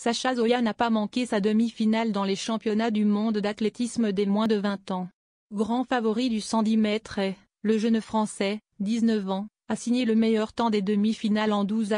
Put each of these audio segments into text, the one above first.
Sacha Zoya n'a pas manqué sa demi-finale dans les championnats du monde d'athlétisme des moins de 20 ans. Grand favori du 110 mètres est, le jeune français, 19 ans, a signé le meilleur temps des demi-finales en 12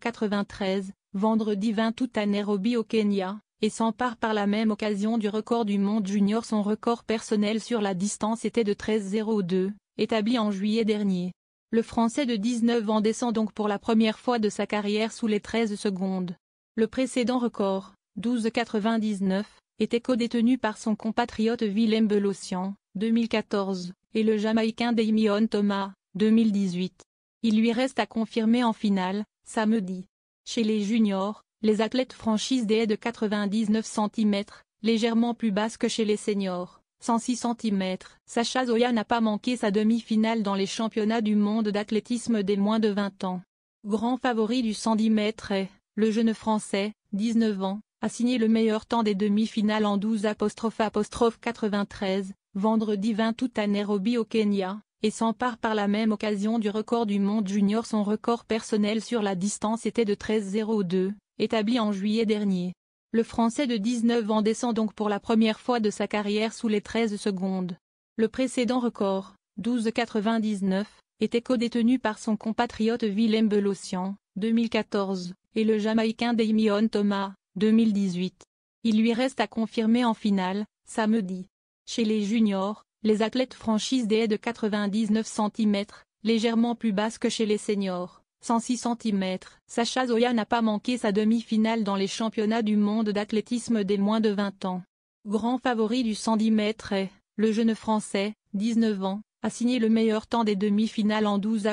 93, vendredi 20 août à Nairobi au Kenya, et s'empare par la même occasion du record du monde junior. Son record personnel sur la distance était de 13,02, établi en juillet dernier. Le français de 19 ans descend donc pour la première fois de sa carrière sous les 13 secondes. Le précédent record, 12,99, était codétenu par son compatriote Willem Belossian, 2014, et le Jamaïcain Damien Thomas, 2018. Il lui reste à confirmer en finale, samedi. Chez les juniors, les athlètes franchissent des haies de 99 cm, légèrement plus basses que chez les seniors, 106 cm. Sacha Zoya n'a pas manqué sa demi-finale dans les championnats du monde d'athlétisme des moins de 20 ans. Grand favori du 110 mètres est le jeune Français, 19 ans, a signé le meilleur temps des demi-finales en 12'93, vendredi 20 août à Nairobi au Kenya, et s'empare par la même occasion du record du monde junior. Son record personnel sur la distance était de 13,02, établi en juillet dernier. Le Français de 19 ans descend donc pour la première fois de sa carrière sous les 13 secondes. Le précédent record, 12,99, était codétenu par son compatriote Willem Belossian, 2014 et le Jamaïcain Damion Thomas, 2018. Il lui reste à confirmer en finale, samedi. Chez les juniors, les athlètes franchissent des haies de 99 cm, légèrement plus basses que chez les seniors, 106 cm. Sacha Zoya n'a pas manqué sa demi-finale dans les championnats du monde d'athlétisme des moins de 20 ans. Grand favori du 110 mètres est, le jeune français, 19 ans, a signé le meilleur temps des demi-finales en 12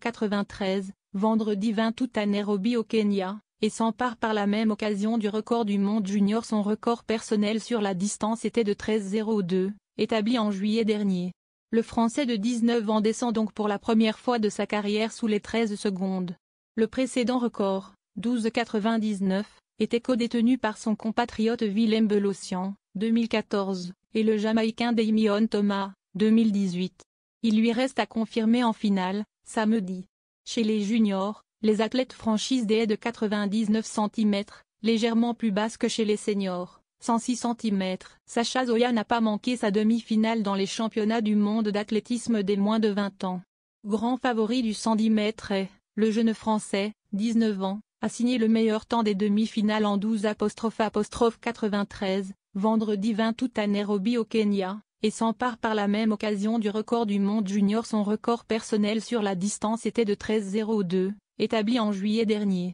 93, vendredi 20 tout à Nairobi au Kenya, et s'empare par la même occasion du record du monde junior. Son record personnel sur la distance était de 13,02, établi en juillet dernier. Le Français de 19 ans descend donc pour la première fois de sa carrière sous les 13 secondes. Le précédent record, 12,99, était codétenu par son compatriote Willem Belossian, 2014, et le Jamaïcain Damien Thomas, 2018. Il lui reste à confirmer en finale, samedi. Chez les juniors, les athlètes franchissent des haies de 99 cm, légèrement plus basses que chez les seniors, 106 cm. Sacha Zoya n'a pas manqué sa demi-finale dans les championnats du monde d'athlétisme des moins de 20 ans. Grand favori du 110 mètres est, le jeune français, 19 ans, a signé le meilleur temps des demi-finales en 12 apostrophe 93, vendredi 20 août à Nairobi au Kenya et s'empare par la même occasion du record du monde junior. Son record personnel sur la distance était de 13,02, établi en juillet dernier.